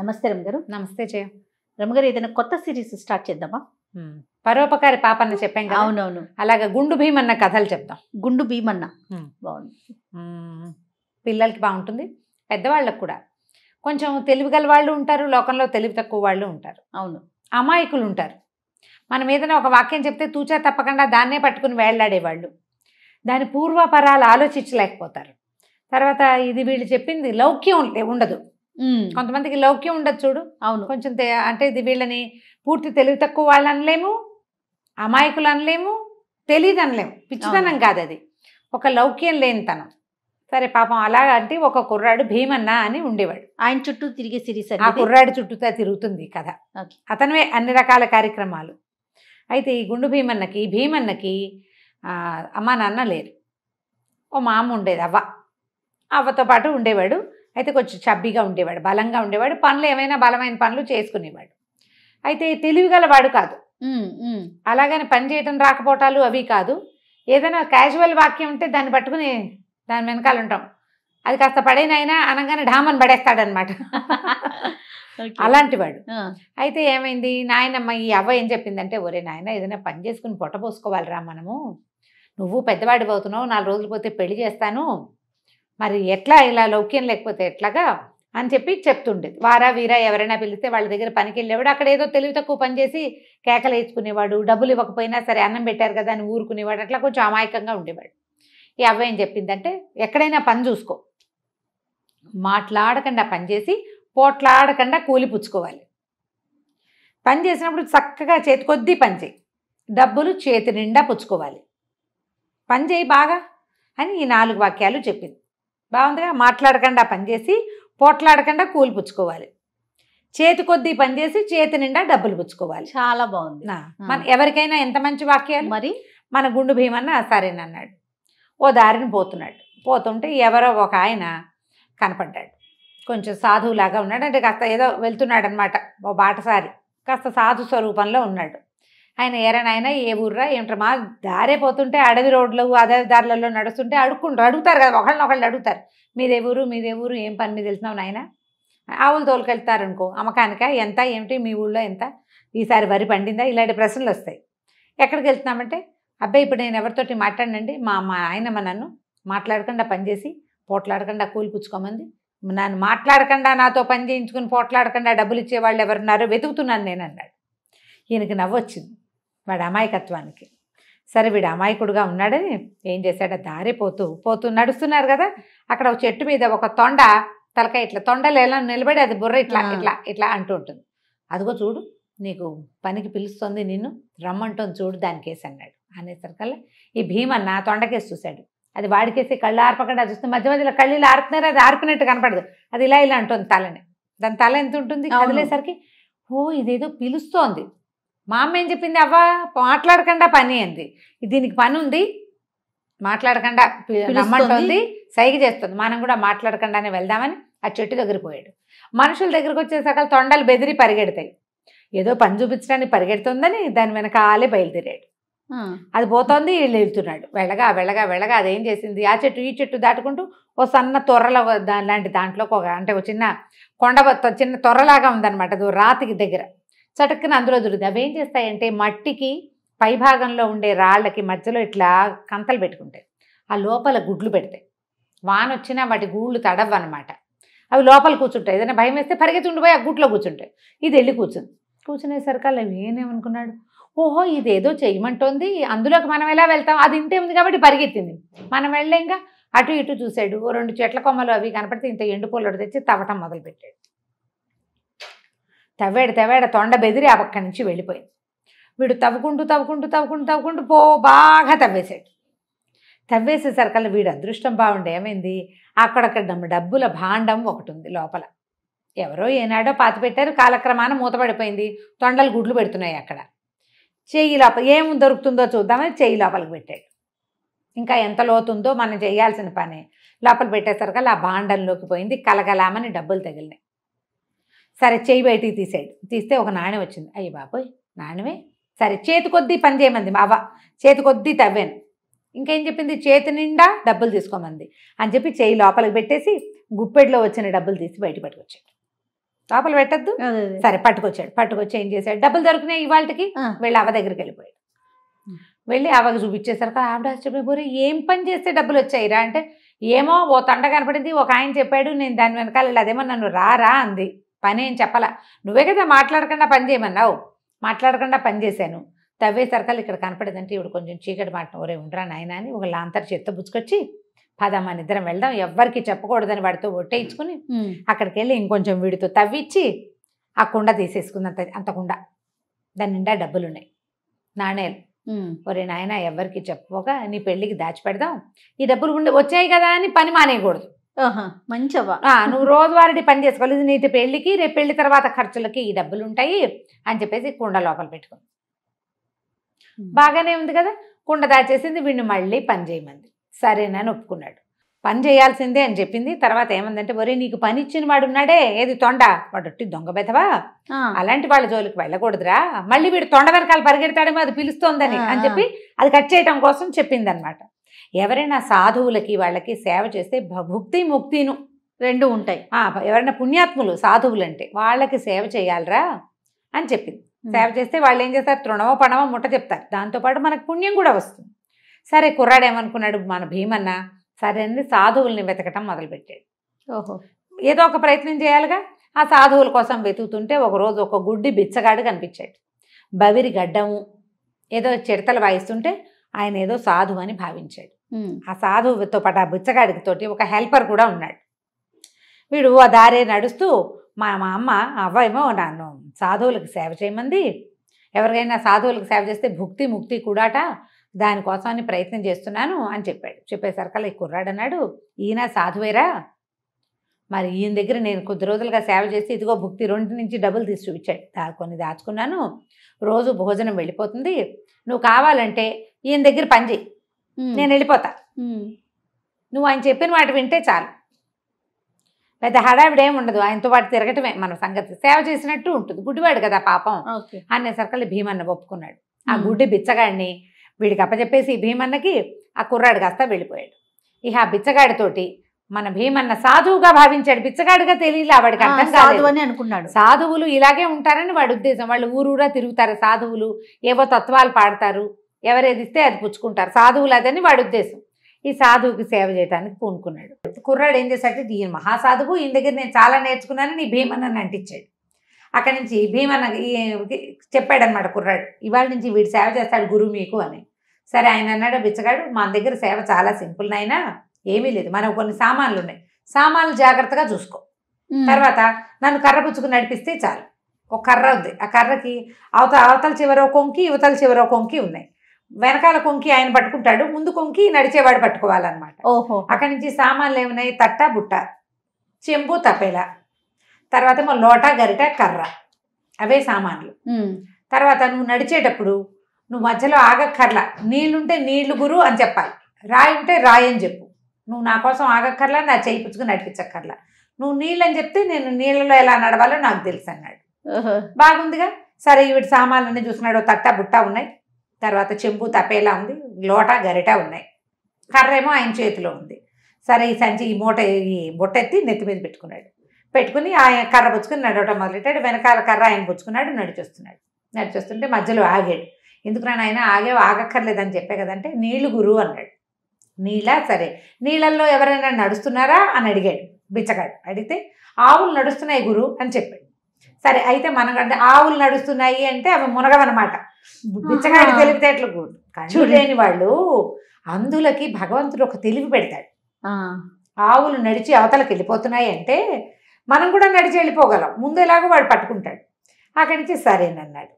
నమస్తే గారు నమస్తే జయ గారు ఏదైనా కొత్త సిరీస్ స్టార్ట్ చేద్దామా పరోపకారి పాపన్న చెప్పాం కదా అవునవును అలాగే గుండు భీమన్న కథలు చెప్తాం గుండు భీమన్న బాగుంది పిల్లలకి బాగుంటుంది పెద్దవాళ్ళకు కూడా కొంచెం తెలివి గల వాళ్ళు ఉంటారు లోకంలో తెలివి తక్కువ వాళ్ళు ఉంటారు అవును అమాయకులు ఉంటారు మనం ఏదైనా ఒక వాక్యం చెప్తే తూచా తప్పకుండా దాన్నే పట్టుకుని వేళ్లాడేవాళ్ళు దాని పూర్వపరాలు ఆలోచించలేకపోతారు తర్వాత ఇది వీళ్ళు చెప్పింది లౌక్యం ఉండదు కొంతమందికి లౌక్యం ఉండదు చూడు అవును కొంచెం అంటే ఇది వీళ్ళని పూర్తి తెలివి తక్కువ వాళ్ళు అనలేము అమాయకులు అనలేము తెలియదు అనలేము పిచ్చితనం కాదు అది ఒక లౌక్యం తనం సరే పాపం అలాగంటే ఒక కుర్రాడు భీమన్న అని ఉండేవాడు ఆయన చుట్టూ తిరిగే సిరీస్ ఆ కుర్రాడు చుట్టూతో తిరుగుతుంది కథ అతనివే అన్ని రకాల కార్యక్రమాలు అయితే ఈ గుండు భీమన్నకి భీమన్నకి అమ్మా నాన్న లేరు ఓ మామ ఉండేది అవ్వ అవ్వతో పాటు ఉండేవాడు అయితే కొంచెం చబ్బీగా ఉండేవాడు బలంగా ఉండేవాడు పనులు ఏమైనా బలమైన పనులు చేసుకునేవాడు అయితే తెలివి గలవాడు కాదు అలాగని పని చేయటం రాకపోవటాలు అవి కాదు ఏదైనా క్యాజువల్ వాక్యం ఉంటే దాన్ని పట్టుకుని దాని వెనకాల ఉంటాం అది కాస్త పడేనైనా అనగానే ఢామని పడేస్తాడనమాట అలాంటివాడు అయితే ఏమైంది నాయనమ్మ ఈ అవ్వ ఏం చెప్పిందంటే ఒరే నాయన ఏదైనా పని చేసుకుని పొట్ట పోసుకోవాలిరా మనము నువ్వు పెద్దవాడి పోతున్నావు నాలుగు రోజులు పోతే పెళ్లి చేస్తాను మరి ఎట్లా ఇలా లౌక్యం లేకపోతే ఎట్లాగా అని చెప్పి చెప్తుండేది వారా వీరా ఎవరైనా పిలిస్తే వాళ్ళ దగ్గర పనికి వెళ్ళేవాడు అక్కడ ఏదో తెలివి తక్కువ పనిచేసి కేకలు వేసుకునేవాడు డబ్బులు ఇవ్వకపోయినా సరే అన్నం పెట్టారు కదా అని ఊరుకునేవాడు అట్లా కొంచెం అమాయకంగా ఉండేవాడు ఈ అబ్బాయి చెప్పిందంటే ఎక్కడైనా పని చూసుకో మాట్లాడకుండా పనిచేసి పోట్లాడకుండా కూలి పుచ్చుకోవాలి పని చేసినప్పుడు చక్కగా చేతి కొద్దీ పని చేయి డబ్బులు చేతి నిండా పుచ్చుకోవాలి పని చేయి బాగా అని ఈ నాలుగు వాక్యాలు చెప్పింది బాగుందిగా మాట్లాడకుండా పనిచేసి పోట్లాడకుండా కూలిపుచ్చుకోవాలి చేతి కొద్దీ పనిచేసి చేతి నిండా డబ్బులు పుచ్చుకోవాలి చాలా బాగుంది మన ఎవరికైనా ఎంత మంచి వాక్యాలు మరి మన గుండు భీమన్న సరేనన్నాడు ఓ దారిని పోతున్నాడు పోతుంటే ఎవరో ఒక ఆయన కనపడ్డాడు కొంచెం సాధువులాగా ఉన్నాడు అంటే కాస్త ఏదో వెళ్తున్నాడు అనమాట ఓ బాటసారి కాస్త సాధు స్వరూపంలో ఉన్నాడు ఆయన ఎరనైనా ఏ ఊర్రా మా దారే పోతుంటే అడవి రోడ్లు అదే దారులలో నడుస్తుంటే అడుక్కుంటారు అడుగుతారు కదా ఒకళ్ళని ఒకళ్ళు అడుగుతారు మీదే ఊరు మీదే ఊరు ఏం పని మీద తెలిసినావు నాయన ఆవులు తోలుకెళ్తారు అనుకో అమ్మకానిక ఎంత ఏమిటి మీ ఊళ్ళో ఎంత ఈసారి వరి పండిందా ఇలాంటి ప్రశ్నలు వస్తాయి ఎక్కడికి వెళ్తున్నామంటే అబ్బాయి ఇప్పుడు నేను ఎవరితోటి మాట్లాడినండి మా మా ఆయనమ్మ నన్ను మాట్లాడకుండా పనిచేసి పోట్లాడకుండా కూలిపుచ్చుకోమంది నన్ను మాట్లాడకుండా నాతో పని చేయించుకుని పోట్లాడకుండా డబ్బులు ఇచ్చేవాళ్ళు ఎవరున్నారో వెతుకుతున్నాను నేను అన్నాడు ఈయనకి నవ్వొచ్చింది వాడు అమాయకత్వానికి సరే వీడు అమాయకుడుగా ఉన్నాడని ఏం చేశాడు దారి పోతూ పోతూ నడుస్తున్నారు కదా అక్కడ ఒక చెట్టు మీద ఒక తొండ తలకాయ ఇట్లా తొండలు ఎలా నిలబడి అది బుర్ర ఇట్లా ఇట్లా ఇట్లా అంటూ ఉంటుంది అదిగో చూడు నీకు పనికి పిలుస్తుంది నిన్ను రమ్మంటుంది చూడు దానికేసి అన్నాడు అనేసరికల్లా ఈ భీమన్న తొండకేసి చూశాడు అది వాడికేసి కళ్ళు అది చూస్తే మధ్య మధ్యలో కళ్ళు ఇలా ఆరుతున్నారు అది ఆరుకున్నట్టు కనపడదు అది ఇలా ఇలా అంటుంది తలని దాని తల ఎంత ఉంటుంది కదిలేసరికి ఓ ఇదేదో పిలుస్తోంది మా అమ్మ ఏం చెప్పింది అవ్వ మాట్లాడకుండా పని అంది దీనికి పని ఉంది మాట్లాడకుండా రమ్మంటుంది సైగ చేస్తుంది మనం కూడా మాట్లాడకుండానే వెళ్దామని ఆ చెట్టు దగ్గర పోయాడు మనుషుల దగ్గరకు వచ్చేసాక తొండలు బెదిరి పరిగెడతాయి ఏదో పని చూపించడానికి పరిగెడుతుందని దాని వెనకాలే బయలుదేరాడు అది పోతోంది వీళ్ళు వెళ్తున్నాడు వెళ్ళగా వెళ్ళగా వెళ్ళగా అదేం చేసింది ఆ చెట్టు ఈ చెట్టు దాటుకుంటూ ఓ సన్న తొర్రల లాంటి దాంట్లో ఒక అంటే ఒక చిన్న కొండ చిన్న తొర్రలాగా ఉందన్నమాట రాతికి దగ్గర చటుక్కున అందులో దొరికింది అవి ఏం చేస్తాయంటే మట్టికి పైభాగంలో ఉండే రాళ్ళకి మధ్యలో ఇట్లా కంతలు పెట్టుకుంటాయి ఆ లోపల గుడ్లు పెడతాయి వాన వచ్చినా వాటి గూళ్ళు అనమాట అవి లోపల కూర్చుంటాయి ఏదైనా భయం వేస్తే పరిగెత్తుండిపోయి ఆ గుట్లో కూర్చుంటాయి ఇది వెళ్ళి కూర్చుంది కూర్చునేసరికి అలా ఏమేమనుకున్నాడు ఓహో ఇదేదో చేయమంటోంది అందులోకి మనం ఎలా వెళ్తాం అది ఇంతే ఉంది కాబట్టి పరిగెత్తింది మనం వెళ్ళే ఇంకా అటు ఇటు చూశాడు రెండు చెట్ల కొమ్మలు అవి కనపడితే ఇంత ఎండు పూలడు తెచ్చి తవ్వటం మొదలుపెట్టాడు తవ్వాడు తవ్వాడు తొండ బెదిరి ఆ నుంచి వెళ్ళిపోయింది వీడు తవ్వుకుంటూ తవ్వుకుంటూ తవ్వుకుంటూ తవ్వుకుంటూ పో బాగా తవ్వేశాడు తవ్వేసేసరికల్లా వీడు అదృష్టం బాగుండే ఏమైంది అక్కడక్కడ డబ్బుల భాండం ఒకటి ఉంది లోపల ఎవరో ఏనాడో పాత పెట్టారు కాలక్రమాన మూతపడిపోయింది తొండలు గుడ్లు పెడుతున్నాయి అక్కడ చెయ్యి లోపల ఏం దొరుకుతుందో చూద్దామని చెయ్యి లోపలికి పెట్టాడు ఇంకా ఎంత లోతుందో మనం చేయాల్సిన పని లోపల పెట్టేసరికల్లా ఆ భాండంలోకి పోయింది కలగలామని డబ్బులు తగిలినాయి సరే చేయి బయటికి తీసాడు తీస్తే ఒక నాణ్యం వచ్చింది అయ్యి బాబోయ్ నాణ్యమే సరే చేతి కొద్దీ పని చేయమంది మా అవ్వ చేతి కొద్దీ తవ్వాను ఇంకేం చెప్పింది చేతి నిండా డబ్బులు తీసుకోమంది అని చెప్పి చేయి లోపలికి పెట్టేసి గుప్పెడ్లో వచ్చిన డబ్బులు తీసి బయట పట్టుకొచ్చాడు లోపల పెట్టద్దు సరే పట్టుకొచ్చాడు పట్టుకొచ్చి ఏం చేశాడు డబ్బులు దొరికినాయి ఇవాళకి వెళ్ళి అవ్వ దగ్గరికి వెళ్ళిపోయాడు వెళ్ళి అవ్వకి చూపించేసరికి ఆవిడ ఆశ్చర్యపోయి ఏం పని చేస్తే డబ్బులు వచ్చాయిరా అంటే ఏమో ఓ తండ కనపడింది ఒక ఆయన చెప్పాడు నేను దాని వెనకాల అదేమో నన్ను రారా అంది పని ఏం చెప్పలా నువ్వే కదా మాట్లాడకుండా పని చేయమన్నావు మాట్లాడకుండా పని చేశాను తవ్వే సరకాలు ఇక్కడ కనపడేదంటే ఇప్పుడు కొంచెం చీకటి మాట ఒరే ఉండరా నాయన అని ఒక లాంతర్ చెత్త బుచ్చుకొచ్చి పదమ్మ నిద్రం వెళ్దాం ఎవ్వరికి చెప్పకూడదని వాడితో ఒట్టేయించుకుని అక్కడికి వెళ్ళి ఇంకొంచెం వీడితో తవ్విచ్చి ఆ కుండ తీసేసుకుంది అంత అంత కుండ దాని నిండా డబ్బులు ఉన్నాయి నాణేలు ఒరే నాయన ఎవరికి చెప్పుకోక నీ పెళ్ళికి దాచిపెడదాం ఈ డబ్బులు ఉండే వచ్చాయి కదా అని పని మానేయకూడదు మంచివా నువ్వు రోజువారీ పని చేసుకోవాలి ఇది నీటి పెళ్లికి రేపు పెళ్లి తర్వాత ఖర్చులకి ఈ డబ్బులు ఉంటాయి అని చెప్పేసి కుండ లోపల పెట్టుకుంది బాగానే ఉంది కదా కుండ దాచేసింది వీడిని మళ్ళీ పని చేయమంది సరేనని ఒప్పుకున్నాడు పని చేయాల్సిందే అని చెప్పింది తర్వాత ఏమందంటే ఒరే నీకు పని ఇచ్చిన వాడు ఉన్నాడే ఏది తొండ వాడొట్టి దొంగ బెదవా అలాంటి వాళ్ళ జోలికి వెళ్ళకూడదురా మళ్ళీ వీడు తొండ వెనకాల పరిగెడతాడేమో అది పిలుస్తోందని అని చెప్పి అది కట్ చేయడం కోసం చెప్పింది అనమాట ఎవరైనా సాధువులకి వాళ్ళకి సేవ చేస్తే భుక్తి ముక్తిను రెండు ఉంటాయి ఎవరైనా పుణ్యాత్ములు సాధువులు అంటే వాళ్ళకి సేవ చేయాలరా అని చెప్పింది సేవ చేస్తే వాళ్ళు ఏం చేస్తారు తృణమో పణమో ముట్ట చెప్తారు దాంతోపాటు మనకు పుణ్యం కూడా వస్తుంది సరే కుర్రాడు ఏమనుకున్నాడు మన భీమన్న సరే అని సాధువుల్ని వెతకటం మొదలుపెట్టాడు ఓహో ఏదో ఒక ప్రయత్నం చేయాలిగా ఆ సాధువుల కోసం వెతుకుతుంటే ఒకరోజు ఒక గుడ్డి బిచ్చగాడు కనిపించాడు బవిరి గడ్డము ఏదో చిడతలు వాయిస్తుంటే ఆయన ఏదో సాధు అని భావించాడు ఆ సాధువుతో పాటు ఆ తోటి ఒక హెల్పర్ కూడా ఉన్నాడు వీడు ఆ దారే నడుస్తూ మా మా అమ్మ అవ్వేమో నన్ను సాధువులకు సేవ చేయమంది ఎవరికైనా సాధువులకు సేవ చేస్తే భుక్తి ముక్తి కూడాట దానికోసమని ప్రయత్నం చేస్తున్నాను అని చెప్పాడు చెప్పేసరికల్లా ఈ కుర్రాడు అన్నాడు ఈయన సాధువేరా మరి ఈయన దగ్గర నేను కొద్ది రోజులుగా సేవ చేసి ఇదిగో భుక్తి రెండు నుంచి డబ్బులు తీసి చూపించాడు దా కొన్ని దాచుకున్నాను రోజు భోజనం వెళ్ళిపోతుంది నువ్వు కావాలంటే ఈయన దగ్గర పని నేను వెళ్ళిపోతా నువ్వు ఆయన చెప్పిన వాటి వింటే చాలు పెద్ద హడావిడేం ఉండదు ఆయనతో వాటి తిరగటమే మన సంగతి సేవ చేసినట్టు ఉంటుంది గుడ్డివాడు కదా పాపం అనే సరికల్ భీమన్న ఒప్పుకున్నాడు ఆ గుడ్డి బిచ్చగాడిని వీడికి అప్పచెప్పేసి భీమన్నకి ఆ కుర్రాడు కాస్త వెళ్ళిపోయాడు ఇక ఆ బిచ్చగాడితోటి మన భీమన్న సాధువుగా భావించాడు బిచ్చగాడిగా తెలియలే వాడికి అర్థం కాదు అని అనుకున్నాడు సాధువులు ఇలాగే ఉంటారని వాడి ఉద్దేశం వాళ్ళు ఊరూరా తిరుగుతారు సాధువులు ఏవో తత్వాలు పాడతారు ఎవరేది ఇస్తే అది పుచ్చుకుంటారు సాధువులు అదని వాడి ఉద్దేశం ఈ సాధువుకి సేవ చేయడానికి పూనుకున్నాడు కుర్రాడు ఏం చేశాడు ఈయన మహాసాధువు ఈయన దగ్గర నేను చాలా నేర్చుకున్నాను నీ భీమన్నని అంటించాడు అక్కడి నుంచి భీమన్న చెప్పాడనమాట కుర్రాడు ఇవాళ నుంచి వీడు సేవ చేస్తాడు గురువు మీకు అని సరే ఆయన అన్నాడు బిచ్చగాడు మా దగ్గర సేవ చాలా సింపుల్ అయినా ఏమీ లేదు మనకు కొన్ని సామాన్లు ఉన్నాయి సామాన్లు జాగ్రత్తగా చూసుకో తర్వాత నన్ను కర్ర పుచ్చుకుని నడిపిస్తే చాలు ఒక కర్ర ఉంది ఆ కర్రకి అవత అవతల చివర కొంకి యువతల చివర కొంకి ఉన్నాయి వెనకాల కొంకి ఆయన పట్టుకుంటాడు ముందు కొంకి నడిచేవాడు పట్టుకోవాలన్నమాట ఓహో అక్కడి నుంచి సామాన్లు ఏమున్నాయి తట్ట బుట్ట చెంబు తపేలా తర్వాత ఏమో లోట గరిట కర్ర అవే సామాన్లు తర్వాత నువ్వు నడిచేటప్పుడు నువ్వు మధ్యలో ఆగక్కర్లా నీళ్ళుంటే నీళ్లు గురు అని చెప్పాలి రాయి ఉంటే రాయి అని చెప్పు నువ్వు నా కోసం ఆగక్కర్లా నా చేయి పుచ్చుకుని నడిపించక్కర్లా నువ్వు నీళ్ళని చెప్తే నేను నీళ్ళలో ఎలా నడవాలో నాకు తెలుసు అన్నాడు బాగుందిగా సరే ఈవిడ అన్నీ చూసినాడు తట్ట బుట్ట ఉన్నాయి తర్వాత చెంబు తపేలా ఉంది లోట గరిట ఉన్నాయి కర్రేమో ఆయన చేతిలో ఉంది సరే ఈ సంచి ఈ మూట ఈ బొట్టెత్తి నెత్తి మీద పెట్టుకున్నాడు పెట్టుకుని ఆయన కర్ర పుచ్చుకుని నడవటం మొదలెట్టాడు వెనకాల కర్ర ఆయన పుచ్చుకున్నాడు నడిచొస్తున్నాడు నడిచొస్తుంటే మధ్యలో ఆగాడు ఎందుకురా ఆయన ఆగే ఆగక్కర్లేదని చెప్పే కదంటే నీళ్ళు గురువు అన్నాడు నీళ్ళ సరే నీళ్ళల్లో ఎవరైనా నడుస్తున్నారా అని అడిగాడు బిచ్చగాడు అడిగితే ఆవులు నడుస్తున్నాయి గురు అని చెప్పాడు సరే అయితే మనకంటే ఆవులు నడుస్తున్నాయి అంటే అవి మునగవన్నమాట బిచ్చగాడి తెలివితేటలు చూడలేని వాళ్ళు అందులకి భగవంతుడు ఒక తెలివి పెడతాడు ఆవులు నడిచి అవతలకి వెళ్ళిపోతున్నాయి అంటే మనం కూడా నడిచి వెళ్ళిపోగలం ముందు ఎలాగో వాడు పట్టుకుంటాడు అక్కడి నుంచి సరేనన్నాడు